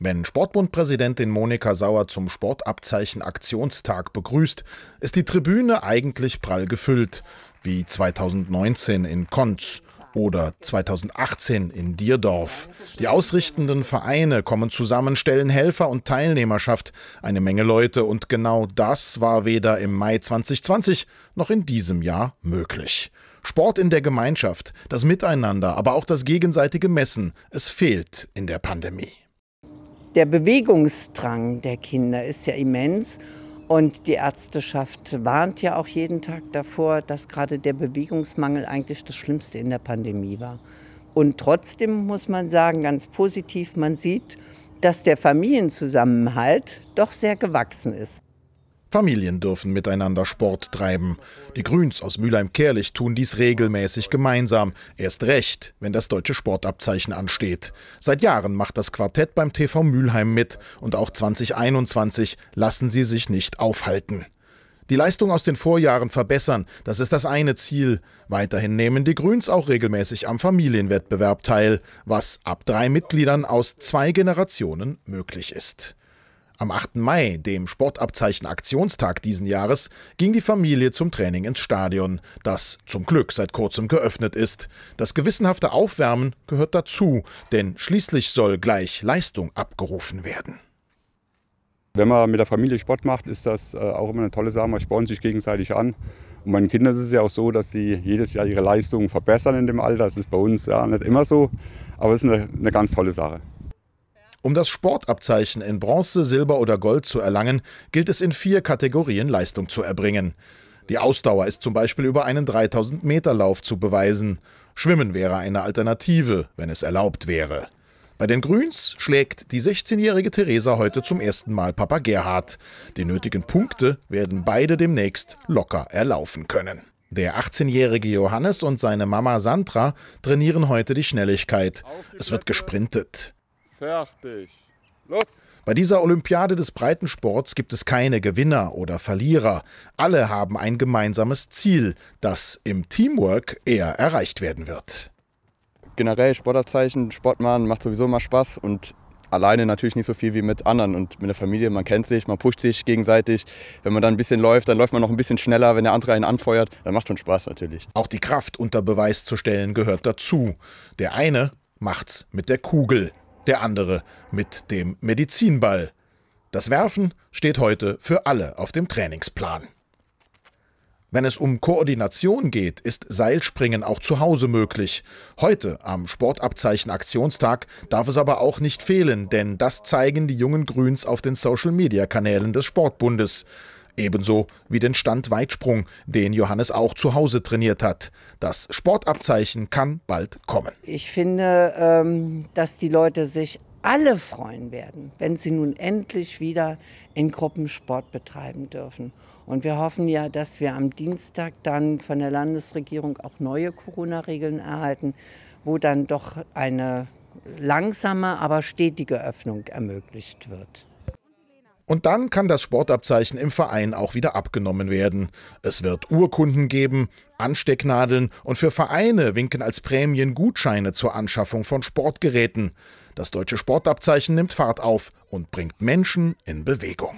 Wenn Sportbundpräsidentin Monika Sauer zum Sportabzeichen Aktionstag begrüßt, ist die Tribüne eigentlich prall gefüllt, wie 2019 in Konz oder 2018 in Dierdorf. Die ausrichtenden Vereine kommen zusammen, stellen Helfer und Teilnehmerschaft, eine Menge Leute und genau das war weder im Mai 2020 noch in diesem Jahr möglich. Sport in der Gemeinschaft, das Miteinander, aber auch das gegenseitige Messen, es fehlt in der Pandemie. Der Bewegungsdrang der Kinder ist ja immens. Und die Ärzteschaft warnt ja auch jeden Tag davor, dass gerade der Bewegungsmangel eigentlich das Schlimmste in der Pandemie war. Und trotzdem muss man sagen, ganz positiv, man sieht, dass der Familienzusammenhalt doch sehr gewachsen ist. Familien dürfen miteinander Sport treiben. Die Grüns aus Mülheim-Kerlich tun dies regelmäßig gemeinsam. Erst recht, wenn das deutsche Sportabzeichen ansteht. Seit Jahren macht das Quartett beim TV Mülheim mit und auch 2021 lassen sie sich nicht aufhalten. Die Leistung aus den Vorjahren verbessern, das ist das eine Ziel. Weiterhin nehmen die Grüns auch regelmäßig am Familienwettbewerb teil, was ab drei Mitgliedern aus zwei Generationen möglich ist. Am 8. Mai, dem Sportabzeichen Aktionstag diesen Jahres, ging die Familie zum Training ins Stadion, das zum Glück seit kurzem geöffnet ist. Das gewissenhafte Aufwärmen gehört dazu, denn schließlich soll gleich Leistung abgerufen werden. Wenn man mit der Familie Sport macht, ist das äh, auch immer eine tolle Sache. Man spornt sich gegenseitig an. Und meinen Kindern ist es ja auch so, dass sie jedes Jahr ihre Leistungen verbessern in dem Alter. Das ist bei uns ja nicht immer so, aber es ist eine, eine ganz tolle Sache. Um das Sportabzeichen in Bronze, Silber oder Gold zu erlangen, gilt es in vier Kategorien Leistung zu erbringen. Die Ausdauer ist zum Beispiel über einen 3000-Meter-Lauf zu beweisen. Schwimmen wäre eine Alternative, wenn es erlaubt wäre. Bei den Grüns schlägt die 16-jährige Theresa heute zum ersten Mal Papa Gerhard. Die nötigen Punkte werden beide demnächst locker erlaufen können. Der 18-jährige Johannes und seine Mama Sandra trainieren heute die Schnelligkeit. Es wird gesprintet. Fertig. Los! Bei dieser Olympiade des Breitensports gibt es keine Gewinner oder Verlierer. Alle haben ein gemeinsames Ziel, das im Teamwork eher erreicht werden wird. Generell Sportabzeichen, Sportmann macht sowieso immer Spaß und alleine natürlich nicht so viel wie mit anderen und mit der Familie. Man kennt sich, man pusht sich gegenseitig. Wenn man dann ein bisschen läuft, dann läuft man noch ein bisschen schneller, wenn der andere einen anfeuert. Dann macht schon Spaß natürlich. Auch die Kraft unter Beweis zu stellen gehört dazu. Der eine macht's mit der Kugel, der andere mit dem Medizinball. Das Werfen steht heute für alle auf dem Trainingsplan. Wenn es um Koordination geht, ist Seilspringen auch zu Hause möglich. Heute am Sportabzeichen Aktionstag darf es aber auch nicht fehlen, denn das zeigen die jungen Grüns auf den Social-Media-Kanälen des Sportbundes. Ebenso wie den Standweitsprung, den Johannes auch zu Hause trainiert hat. Das Sportabzeichen kann bald kommen. Ich finde, ähm, dass die Leute sich alle freuen werden, wenn sie nun endlich wieder in Gruppen Sport betreiben dürfen. Und wir hoffen ja, dass wir am Dienstag dann von der Landesregierung auch neue Corona-Regeln erhalten, wo dann doch eine langsame, aber stetige Öffnung ermöglicht wird. Und dann kann das Sportabzeichen im Verein auch wieder abgenommen werden. Es wird Urkunden geben, Anstecknadeln und für Vereine winken als Prämien Gutscheine zur Anschaffung von Sportgeräten. Das deutsche Sportabzeichen nimmt Fahrt auf und bringt Menschen in Bewegung.